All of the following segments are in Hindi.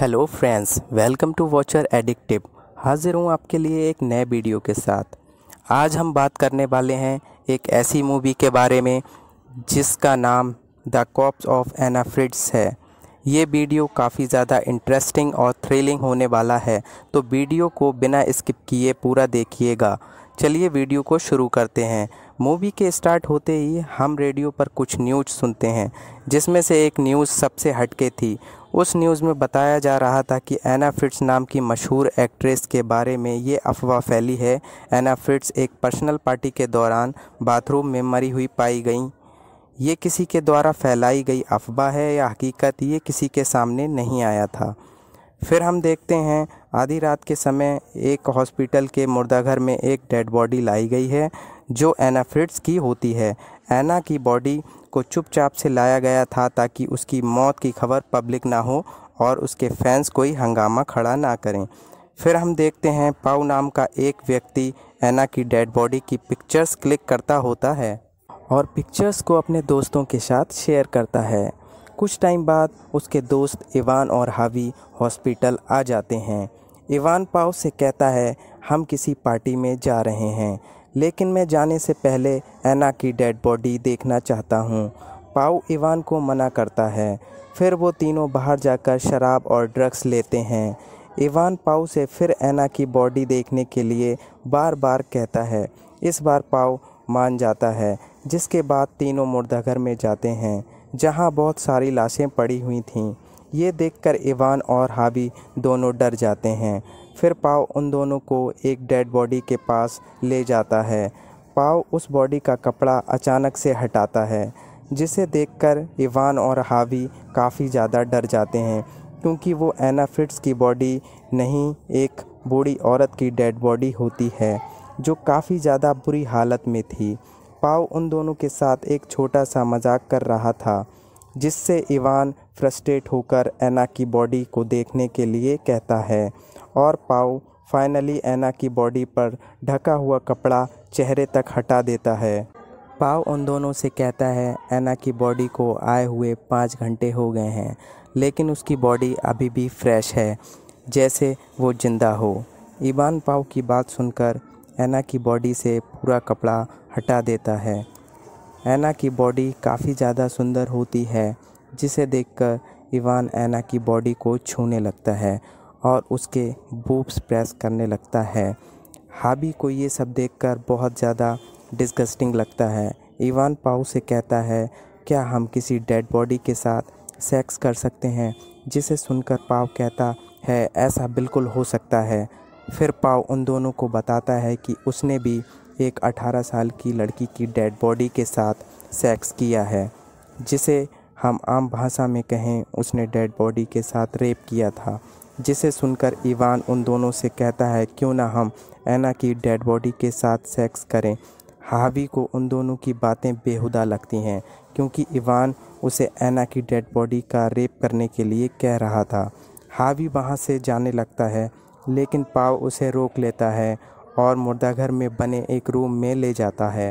hello friends welcome to watcher addictive हाजिर हूँ आपके लिए एक नए वीडियो के साथ आज हम बात करने वाले हैं एक ऐसी मूवी के बारे में जिसका नाम द कॉप्स ऑफ एनाफ्रिड्स है ये वीडियो काफ़ी ज़्यादा इंटरेस्टिंग और थ्रिलिंग होने वाला है तो वीडियो को बिना स्किप किए पूरा देखिएगा चलिए वीडियो को शुरू करते हैं मूवी के स्टार्ट होते ही हम रेडियो पर कुछ न्यूज सुनते हैं जिसमें से एक न्यूज़ सबसे हटके थी उस न्यूज़ में बताया जा रहा था कि एना फिट्स नाम की मशहूर एक्ट्रेस के बारे में ये अफवाह फैली है एना फिट्स एक पर्सनल पार्टी के दौरान बाथरूम में मरी हुई पाई गई ये किसी के द्वारा फैलाई गई अफवाह है या हकीकत ये किसी के सामने नहीं आया था फिर हम देखते हैं आधी रात के समय एक हॉस्पिटल के मुर्दाघर में एक डेड बॉडी लाई गई है जो एना फ्रिट्स की होती है एना की बॉडी को चुपचाप से लाया गया था ताकि उसकी मौत की खबर पब्लिक ना हो और उसके फैंस कोई हंगामा खड़ा ना करें फिर हम देखते हैं पाव नाम का एक व्यक्ति एना की डेड बॉडी की पिक्चर्स क्लिक करता होता है और पिक्चर्स को अपने दोस्तों के साथ शेयर करता है कुछ टाइम बाद उसके दोस्त इवान और हावी हॉस्पिटल आ जाते हैं इवान पाओ से कहता है हम किसी पार्टी में जा रहे हैं लेकिन मैं जाने से पहले एना की डेड बॉडी देखना चाहता हूँ पाओ इवान को मना करता है फिर वो तीनों बाहर जाकर शराब और ड्रग्स लेते हैं इवान पाओ से फिर एना की बॉडी देखने के लिए बार बार कहता है इस बार पाओ मान जाता है जिसके बाद तीनों मुर्दाघर में जाते हैं जहाँ बहुत सारी लाशें पड़ी हुई थीं ये देखकर इवान और हाबी दोनों डर जाते हैं फिर पाव उन दोनों को एक डेड बॉडी के पास ले जाता है पाव उस बॉडी का कपड़ा अचानक से हटाता है जिसे देखकर इवान और हावी काफ़ी ज़्यादा डर जाते हैं क्योंकि वो एना फिट्स की बॉडी नहीं एक बूढ़ी औरत की डेड बॉडी होती है जो काफ़ी ज़्यादा बुरी हालत में थी पाव उन दोनों के साथ एक छोटा सा मजाक कर रहा था जिससे इवान फ्रस्ट्रेट होकर एना की बॉडी को देखने के लिए कहता है और पाओ फाइनली एना की बॉडी पर ढका हुआ कपड़ा चेहरे तक हटा देता है पाव उन दोनों से कहता है एना की बॉडी को आए हुए पाँच घंटे हो गए हैं लेकिन उसकी बॉडी अभी भी फ्रेश है जैसे वो जिंदा हो ईबान पाव की बात सुनकर एना की बॉडी से पूरा कपड़ा हटा देता है एना की बॉडी काफ़ी ज़्यादा सुंदर होती है जिसे देखकर इवान ऐना की बॉडी को छूने लगता है और उसके बूब्स प्रेस करने लगता है हाबी को ये सब देखकर बहुत ज़्यादा डिस्गस्टिंग लगता है इवान पाओ से कहता है क्या हम किसी डेड बॉडी के साथ सेक्स कर सकते हैं जिसे सुनकर पाव कहता है ऐसा बिल्कुल हो सकता है फिर पाव उन दोनों को बताता है कि उसने भी एक 18 साल की लड़की की डेड बॉडी के साथ सेक्स किया है जिसे हम आम भाषा में कहें उसने डेड बॉडी के साथ रेप किया था जिसे सुनकर इवान उन दोनों से कहता है क्यों ना हम ऐना की डेड बॉडी के साथ सेक्स करें हावी को उन दोनों की बातें बेहुदा लगती हैं क्योंकि इवान उसे ऐना की डेड बॉडी का रेप करने के लिए कह रहा था हावी वहाँ से जाने लगता है लेकिन पाव उसे रोक लेता है और मुर्दाघर में बने एक रूम में ले जाता है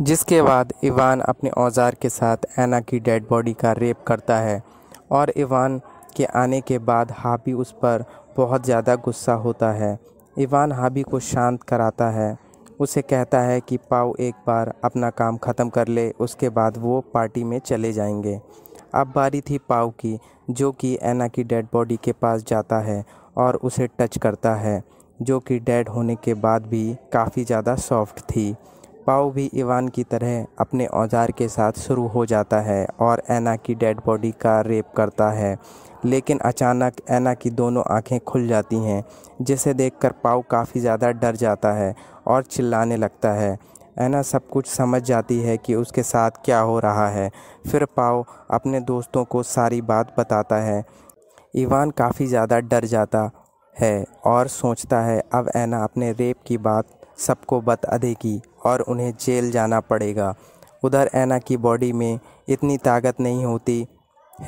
जिसके बाद इवान अपने औजार के साथ एना की डेड बॉडी का रेप करता है और इवान के आने के बाद हाबी उस पर बहुत ज़्यादा गुस्सा होता है इवान हाबी को शांत कराता है उसे कहता है कि पाओ एक बार अपना काम ख़त्म कर ले उसके बाद वो पार्टी में चले जाएंगे अब बारी थी पाओ की जो कि एना की डेड बॉडी के पास जाता है और उसे टच करता है जो कि डेड होने के बाद भी काफ़ी ज़्यादा सॉफ्ट थी पाओ भी इवान की तरह अपने औजार के साथ शुरू हो जाता है और एना की डेड बॉडी का रेप करता है लेकिन अचानक एना की दोनों आंखें खुल जाती हैं जिसे देखकर पाओ काफ़ी ज़्यादा डर जाता है और चिल्लाने लगता है एना सब कुछ समझ जाती है कि उसके साथ क्या हो रहा है फिर पाओ अपने दोस्तों को सारी बात बताता है इवान काफ़ी ज़्यादा डर जाता है और सोचता है अब ऐना अपने रेप की बात सबको बता देगी और उन्हें जेल जाना पड़ेगा उधर ऐना की बॉडी में इतनी ताकत नहीं होती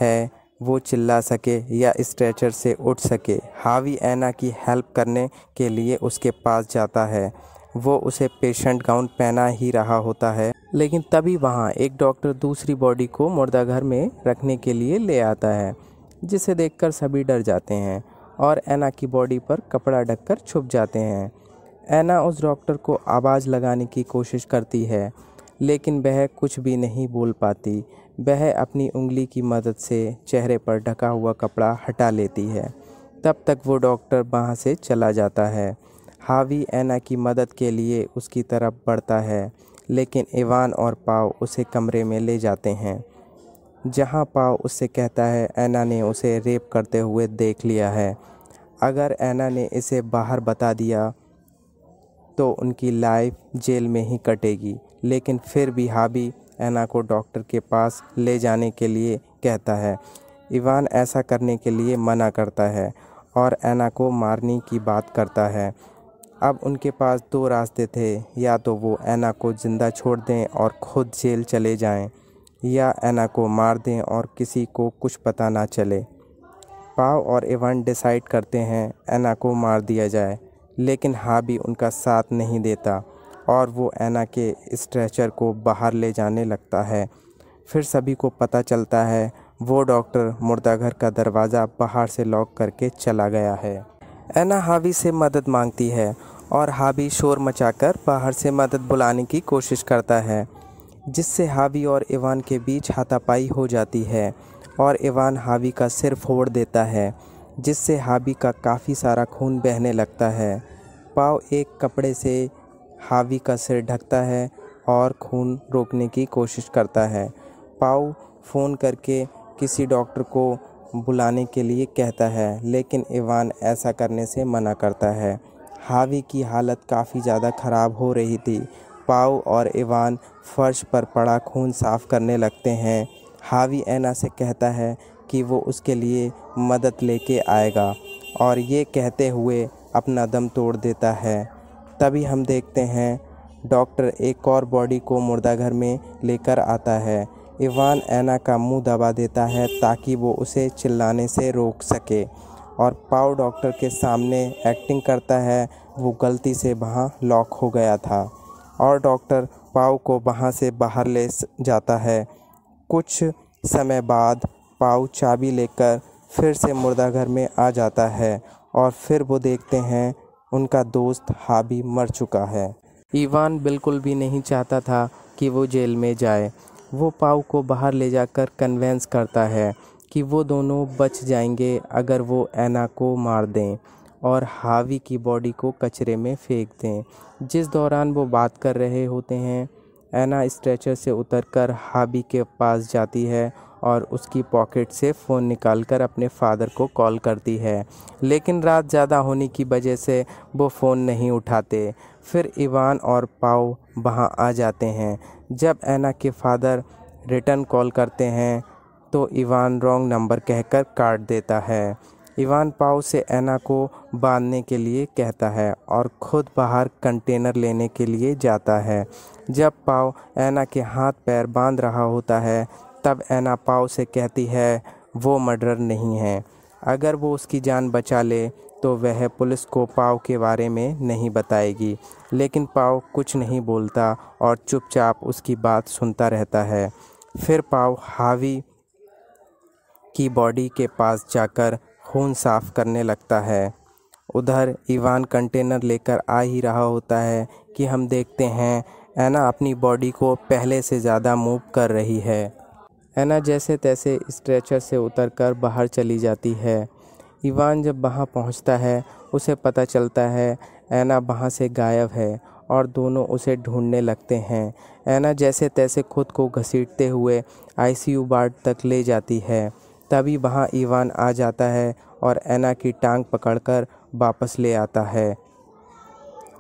है वो चिल्ला सके या स्ट्रेचर से उठ सके हावी ऐना की हेल्प करने के लिए उसके पास जाता है वो उसे पेशेंट गाउन पहना ही रहा होता है लेकिन तभी वहाँ एक डॉक्टर दूसरी बॉडी को मुर्दा घर में रखने के लिए ले आता है जिसे देखकर सभी डर जाते हैं और ऐना की बॉडी पर कपड़ा ढककर छुप जाते हैं ऐना उस डॉक्टर को आवाज़ लगाने की कोशिश करती है लेकिन वह कुछ भी नहीं बोल पाती वह अपनी उंगली की मदद से चेहरे पर ढका हुआ कपड़ा हटा लेती है तब तक वो डॉक्टर वहाँ से चला जाता है हावी ऐना की मदद के लिए उसकी तरफ बढ़ता है लेकिन इवान और पाव उसे कमरे में ले जाते हैं जहाँ पाव उससे कहता है ऐना ने उसे रेप करते हुए देख लिया है अगर ऐना ने इसे बाहर बता दिया तो उनकी लाइफ जेल में ही कटेगी लेकिन फिर भी हाबी एना को डॉक्टर के पास ले जाने के लिए कहता है इवान ऐसा करने के लिए मना करता है और एना को मारने की बात करता है अब उनके पास दो रास्ते थे या तो वो एना को ज़िंदा छोड़ दें और खुद जेल चले जाएं, या एना को मार दें और किसी को कुछ पता ना चले पाव और इवान डिसाइड करते हैं एना को मार दिया जाए लेकिन हाबी उनका साथ नहीं देता और वो ऐना के स्ट्रेचर को बाहर ले जाने लगता है फिर सभी को पता चलता है वो डॉक्टर मुर्दाघर का दरवाज़ा बाहर से लॉक करके चला गया है ऐना हावी से मदद मांगती है और हावी शोर मचाकर बाहर से मदद बुलाने की कोशिश करता है जिससे हावी और इवान के बीच हाथापाई हो जाती है और इवान हावी का सिर फोड़ देता है जिससे हावी का काफ़ी सारा खून बहने लगता है पाव एक कपड़े से हावी का सिर ढकता है और खून रोकने की कोशिश करता है पाव फ़ोन करके किसी डॉक्टर को बुलाने के लिए कहता है लेकिन इवान ऐसा करने से मना करता है हावी की हालत काफ़ी ज़्यादा ख़राब हो रही थी पाव और इवान फर्श पर पड़ा खून साफ़ करने लगते हैं हावी ऐना से कहता है कि वो उसके लिए मदद लेके आएगा और ये कहते हुए अपना दम तोड़ देता है तभी हम देखते हैं डॉक्टर एक और बॉडी को मुर्दा घर में लेकर आता है इवान ऐना का मुंह दबा देता है ताकि वो उसे चिल्लाने से रोक सके और पाओ डॉक्टर के सामने एक्टिंग करता है वो गलती से वहाँ लॉक हो गया था और डॉक्टर पाओ को वहाँ से बाहर ले जाता है कुछ समय बाद पाव चाबी लेकर फिर से मुर्दा घर में आ जाता है और फिर वो देखते हैं उनका दोस्त हाबी मर चुका है ईवान बिल्कुल भी नहीं चाहता था कि वो जेल में जाए वो पाव को बाहर ले जाकर कन्वेंस करता है कि वो दोनों बच जाएंगे अगर वो ऐना को मार दें और हावी की बॉडी को कचरे में फेंक दें जिस दौरान वो बात कर रहे होते हैं ऐना स्ट्रेचर से उतरकर हाबी के पास जाती है और उसकी पॉकेट से फ़ोन निकालकर अपने फादर को कॉल करती है लेकिन रात ज़्यादा होने की वजह से वो फ़ोन नहीं उठाते फिर इवान और पाओ वहाँ आ जाते हैं जब ऐना के फादर रिटर्न कॉल करते हैं तो इवान रॉन्ग नंबर कहकर काट देता है इवान पाओ से ऐना को बांधने के लिए कहता है और खुद बाहर कंटेनर लेने के लिए जाता है जब पाओ ऐना के हाथ पैर बांध रहा होता है तब एना पाओ से कहती है वो मर्डर नहीं है अगर वो उसकी जान बचा ले तो वह पुलिस को पाव के बारे में नहीं बताएगी लेकिन पाव कुछ नहीं बोलता और चुपचाप उसकी बात सुनता रहता है फिर पाव हावी की बॉडी के पास जाकर खून साफ करने लगता है उधर ईवान कंटेनर लेकर आ ही रहा होता है कि हम देखते हैं एना अपनी बॉडी को पहले से ज़्यादा मूव कर रही है एना जैसे तैसे स्ट्रेचर से उतरकर बाहर चली जाती है इवान जब वहाँ पहुँचता है उसे पता चलता है ऐना वहाँ से गायब है और दोनों उसे ढूंढने लगते हैं ऐना जैसे तैसे खुद को घसीटते हुए आईसीयू वार्ड तक ले जाती है तभी वहाँ ईवान आ जाता है और ऐना की टांग पकड़कर वापस ले आता है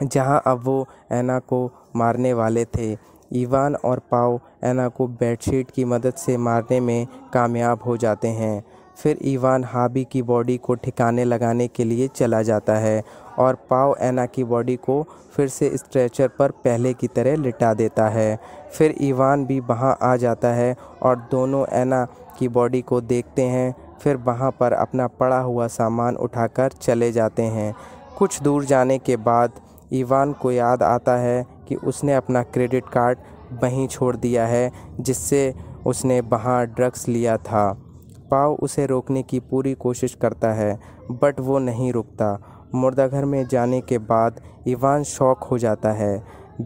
जहाँ अब वो ऐना को मारने वाले थे ईवान और पाओ एना को बेडशीट की मदद से मारने में कामयाब हो जाते हैं फिर ईवान हाबी की बॉडी को ठिकाने लगाने के लिए चला जाता है और पाओ एना की बॉडी को फिर से स्ट्रेचर पर पहले की तरह लिटा देता है फिर ईवान भी वहाँ आ जाता है और दोनों एना की बॉडी को देखते हैं फिर वहाँ पर अपना पड़ा हुआ सामान उठाकर चले जाते हैं कुछ दूर जाने के बाद ईवान को याद आता है कि उसने अपना क्रेडिट कार्ड वहीं छोड़ दिया है जिससे उसने वहाँ ड्रग्स लिया था पाव उसे रोकने की पूरी कोशिश करता है बट वो नहीं रुकता मुर्दाघर में जाने के बाद इवान शॉक हो जाता है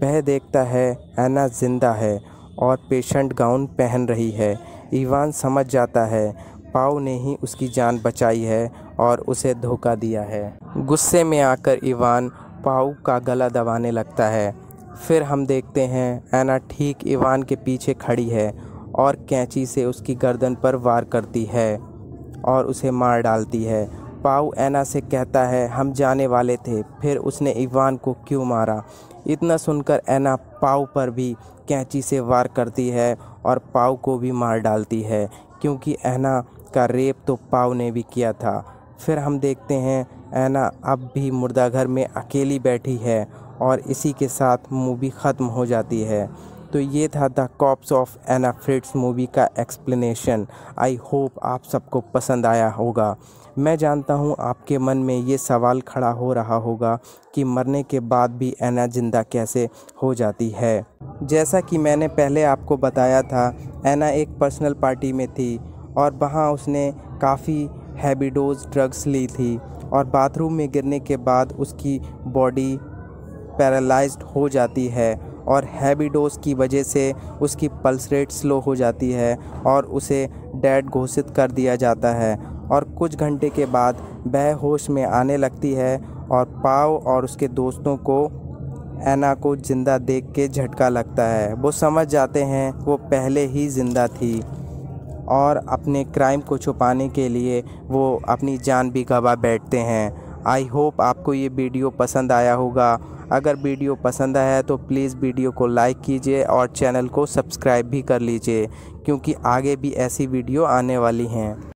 वह देखता है एना जिंदा है और पेशेंट गाउन पहन रही है इवान समझ जाता है पाव ने ही उसकी जान बचाई है और उसे धोखा दिया है गुस्से में आकर इवान पाव का गला दबाने लगता है फिर हम देखते हैं एना ठीक इवान के पीछे खड़ी है और कैंची से उसकी गर्दन पर वार करती है और उसे मार डालती है पाओ एना से कहता है हम जाने वाले थे फिर उसने इवान को क्यों मारा इतना सुनकर एना पाओ पर भी कैंची से वार करती है और पाओ को भी मार डालती है क्योंकि एना का रेप तो पाओ ने भी किया था फिर हम देखते हैं एना अब भी मुर्दाघर में अकेली बैठी है और इसी के साथ मूवी ख़त्म हो जाती है तो ये था the corpse of Anna Fritz movie का एक्सप्लेनेशन आई होप आप सबको पसंद आया होगा मैं जानता हूँ आपके मन में ये सवाल खड़ा हो रहा होगा कि मरने के बाद भी एना ज़िंदा कैसे हो जाती है जैसा कि मैंने पहले आपको बताया था एना एक पर्सनल पार्टी में थी और वहाँ उसने काफ़ी हैवी डोज ड्रग्स ली थी और बाथरूम में गिरने के बाद उसकी बॉडी पैरालाइज्ड हो जाती है और हैवी डोज की वजह से उसकी पल्स रेट स्लो हो जाती है और उसे डेड घोषित कर दिया जाता है और कुछ घंटे के बाद वह होश में आने लगती है और पाव और उसके दोस्तों को एना को ज़िंदा देख के झटका लगता है वो समझ जाते हैं वो पहले ही ज़िंदा थी और अपने क्राइम को छुपाने के लिए वो अपनी जान भी गवा बैठते हैं आई होप आपको ये वीडियो पसंद आया होगा अगर वीडियो पसंद आया तो प्लीज़ वीडियो को लाइक कीजिए और चैनल को सब्सक्राइब भी कर लीजिए क्योंकि आगे भी ऐसी वीडियो आने वाली हैं